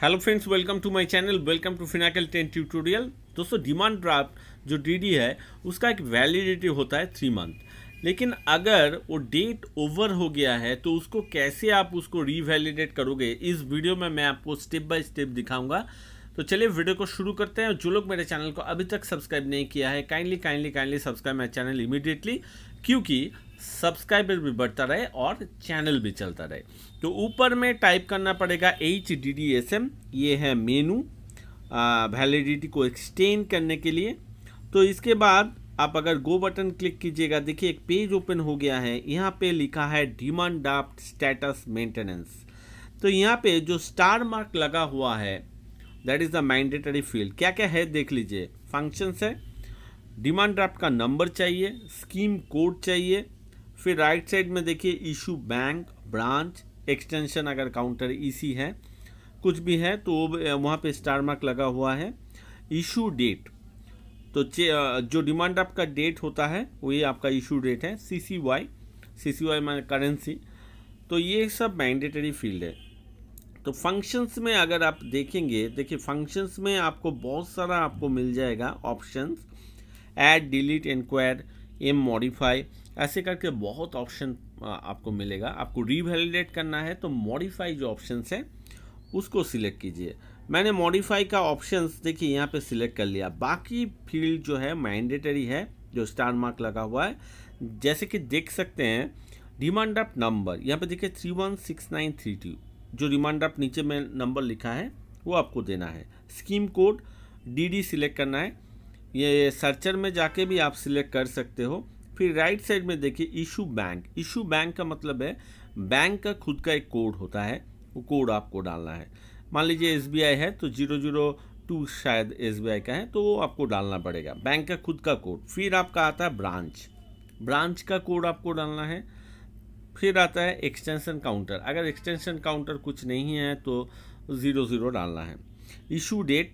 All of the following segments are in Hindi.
Hello friends welcome to my channel welcome to Finacle ten tutorial दोस्तों डिमांड ड्राफ्ट जो डीडी है उसका एक वैलिडिटी होता है थ्री मंथ लेकिन अगर वो डेट ओवर हो गया है तो उसको कैसे आप उसको रीवैलिडेट करोगे इस वीडियो में मैं आपको स्टेप बाय स्टेप दिखाऊंगा तो चलिए वीडियो को शुरू करते हैं और जो लोग मेरे चैनल को अभी तक सब्सक्राइब नहीं किया है kindly kindly kindly subscribe my channel immediately क्योंकि सब्सक्राइबर भी बढ़ता रहे और चैनल भी चलता रहे तो ऊपर में टाइप करना पड़ेगा H D D S M ये है मेनू वैलिडिटी को एक्सटेंड करने के लिए तो इसके बाद आप अगर गो बटन क्लिक कीजिएगा देखिए एक पेज ओपन हो गया है यहाँ पे लिखा है डिमांड ड्राफ्ट स्टेटस मेंटेनेंस तो यहाँ पे जो स्टार मार्क लगा हुआ है that is the mandatory field क्या क्या है देख लीजिए फंक्शंस है डिमांड ड्राफ्ट का नंबर चाहिए स्कीम कोड चाहिए फिर राइट साइड में देखिए इशू बैंक ब्रांच एक्सटेंशन अगर काउंटर ईसी है कुछ भी है तो वहाँ पे स्टार मार्क लगा हुआ है इशू डेट तो जो डिमांड आपका डेट होता है वही आपका इशू डेट है C C Y C C Y मान करेंसी तो ये सब मैंडेटरी फील्ड है तो फंक्शंस में अगर आप देखेंगे देखिए फंक्शंस में आपको बहुत सारा आपको मिल जाएगा options add delete inquire M modify ऐसे करके बहुत ऑप्शन आपको मिलेगा आपको रीवैलिडेट करना है तो मॉडिफाई जो ऑप्शन है उसको सिलेक्ट कीजिए मैंने मॉडिफाई का ऑप्शन देखिए यहाँ पे सिलेक्ट कर लिया बाकी फील्ड जो है मैंडेटरी है जो स्टार मार्क लगा हुआ है जैसे कि देख सकते हैं डिमांड अप नंबर यहाँ पे देखिए three one six nine three two जो डिमांड अप नीचे में नंबर लिखा है वो आपको देना है scheme code D D select करना है ये सर्चर में जाके भी आप सिलेक्ट कर सकते हो फिर राइट साइड में देखिए इशू बैंक इशू बैंक का मतलब है बैंक का खुद का एक कोड होता है वो कोड आपको डालना है मान लीजिए एस है तो जीरो जीरो टू शायद एस का है तो वो आपको डालना पड़ेगा बैंक का खुद का कोड फिर आपका आता है ब्रांच ब्रांच का कोड आपको डालना है फिर आता है एक्सटेंशन काउंटर अगर एक्सटेंशन काउंटर कुछ नहीं है तो ज़ीरो ज़ीरो डालना है इशू डेट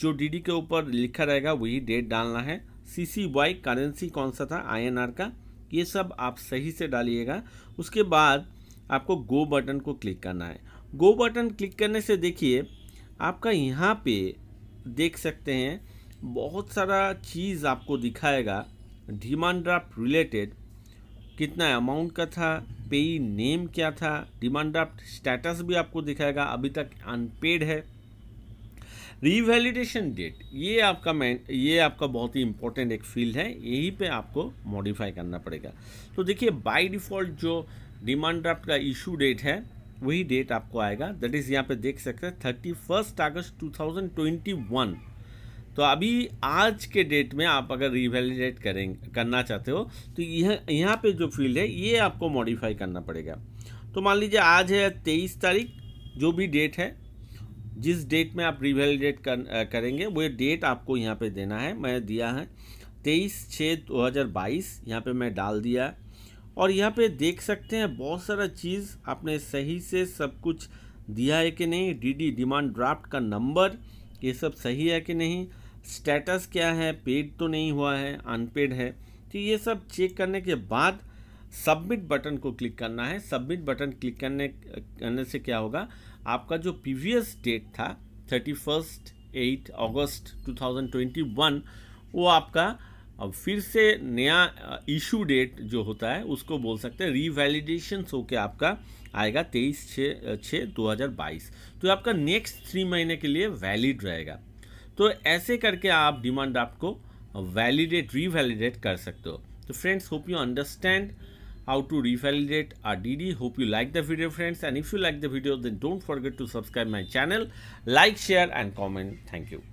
जो डीडी के ऊपर लिखा रहेगा वही डेट डालना है सी सी वाई करेंसी कौन सा था आई एन आर का ये सब आप सही से डालिएगा उसके बाद आपको गो बटन को क्लिक करना है गो बटन क्लिक करने से देखिए आपका यहाँ पे देख सकते हैं बहुत सारा चीज़ आपको दिखाएगा डिमांड ड्राफ्ट रिलेटेड कितना अमाउंट का था पेई नेम क्या था डिमांड ड्राफ्ट स्टेटस भी आपको दिखाएगा अभी तक अनपेड है रीवैलिडेशन डेट ये आपका मैं ये आपका बहुत ही इंपॉर्टेंट एक फील्ड है यहीं पे आपको मॉडिफाई करना पड़ेगा तो देखिए बाय डिफ़ॉल्ट जो डिमांड ड्राफ्ट का इशू डेट है वही डेट आपको आएगा दैट इज़ यहाँ पे देख सकते हैं thirty first August two thousand twenty one तो अभी आज के डेट में आप अगर रिवेलीडेट करें करना चाहते हो तो यह यहाँ पर जो फील्ड है ये आपको मॉडिफाई करना पड़ेगा तो मान लीजिए आज है तेईस तारीख जो भी डेट है जिस डेट में आप रिवेलिडेट कर, करेंगे वो डेट आपको यहाँ पे देना है मैं दिया है तेईस छः दो हज़ार बाईस यहाँ पर मैं डाल दिया और यहाँ पे देख सकते हैं बहुत सारा चीज़ आपने सही से सब कुछ दिया है कि नहीं डीडी डिमांड ड्राफ्ट का नंबर ये सब सही है कि नहीं स्टेटस क्या है पेड तो नहीं हुआ है अनपेड है तो ये सब चेक करने के बाद सबमिट बटन को क्लिक करना है सबमिट बटन क्लिक करने करने से क्या होगा आपका जो प्रीवियस डेट था thirty first eight August one वो आपका अब फिर से नया इशू डेट जो होता है उसको बोल सकते हैं रीवैलिडेशन के आपका आएगा तेईस छः छः दो हज़ार बाईस तो आपका नेक्स्ट थ्री महीने के लिए वैलिड रहेगा तो ऐसे करके आप डिमांड आपको वैलिडेट रीवैलिडेट कर सकते हो तो friends hope you understand how to revalidate a DD. Hope you like the video friends and if you like the video then don't forget to subscribe my channel, like, share and comment. Thank you.